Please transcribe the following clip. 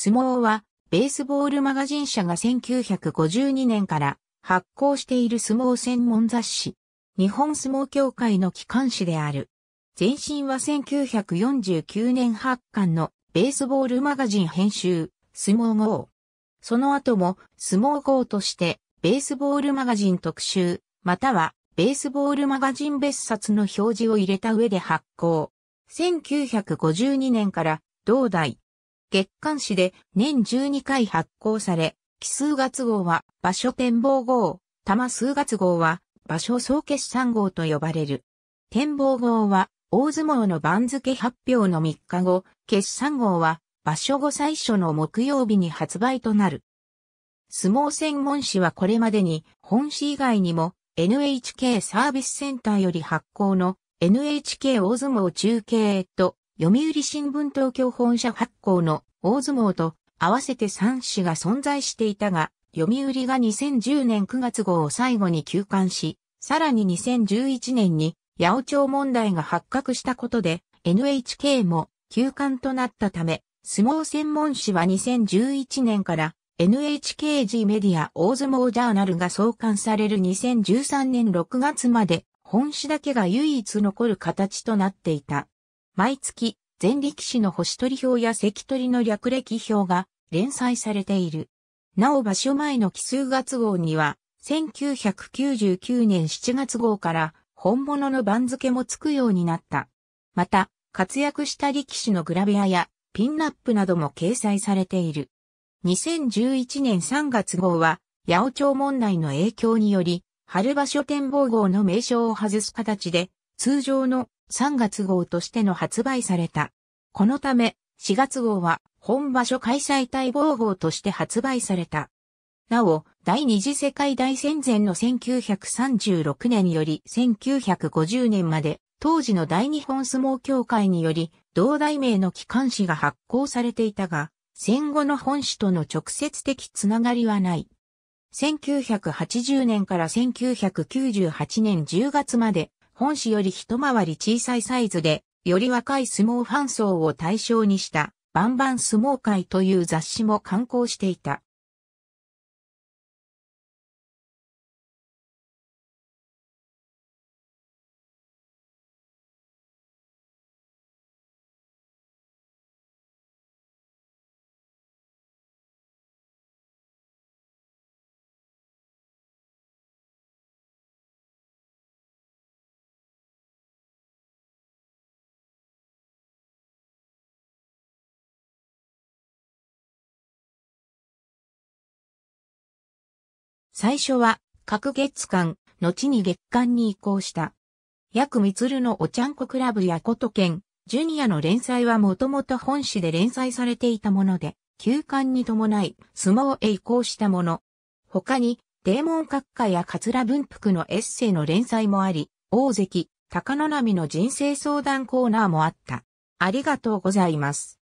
相撲は、ベースボールマガジン社が1952年から発行している相撲専門雑誌。日本相撲協会の機関誌である。前身は1949年発刊のベースボールマガジン編集、相撲号。その後も相撲号としてベースボールマガジン特集、またはベースボールマガジン別冊の表示を入れた上で発行。1952年から同代、月刊誌で年12回発行され、奇数月号は場所展望号、玉数月号は場所総決算号と呼ばれる。展望号は大相撲の番付発表の3日後、決算号は場所後最初の木曜日に発売となる。相撲専門誌はこれまでに本誌以外にも NHK サービスセンターより発行の NHK 大相撲中継と読売新聞東京本社発行の大相撲と合わせて3紙が存在していたが、読売が2010年9月号を最後に休刊し、さらに2011年に八尾町問題が発覚したことで NHK も休刊となったため、相撲専門誌は2011年から NHKG メディア大相撲ジャーナルが創刊される2013年6月まで本誌だけが唯一残る形となっていた。毎月、全力士の星取り表や関取の略歴表が連載されている。なお場所前の奇数月号には、1999年7月号から本物の番付もつくようになった。また、活躍した力士のグラビアやピンナップなども掲載されている。2011年3月号は、八尾町問題の影響により、春場所展望号の名称を外す形で、通常の3月号としての発売された。このため、4月号は本場所開催待望号として発売された。なお、第二次世界大戦前の1936年より1950年まで、当時の大日本相撲協会により、同題名の機関誌が発行されていたが、戦後の本誌との直接的つながりはない。1980年から1998年10月まで、本市より一回り小さいサイズで、より若い相撲ファン層を対象にした、バンバン相撲界という雑誌も刊行していた。最初は、各月間、後に月間に移行した。約みつるのおちゃんこクラブやことん、ジュニアの連載はもともと本誌で連載されていたもので、休館に伴い相撲へ移行したもの。他に、デーモン閣下や桂文福のエッセイの連載もあり、大関、高野波の人生相談コーナーもあった。ありがとうございます。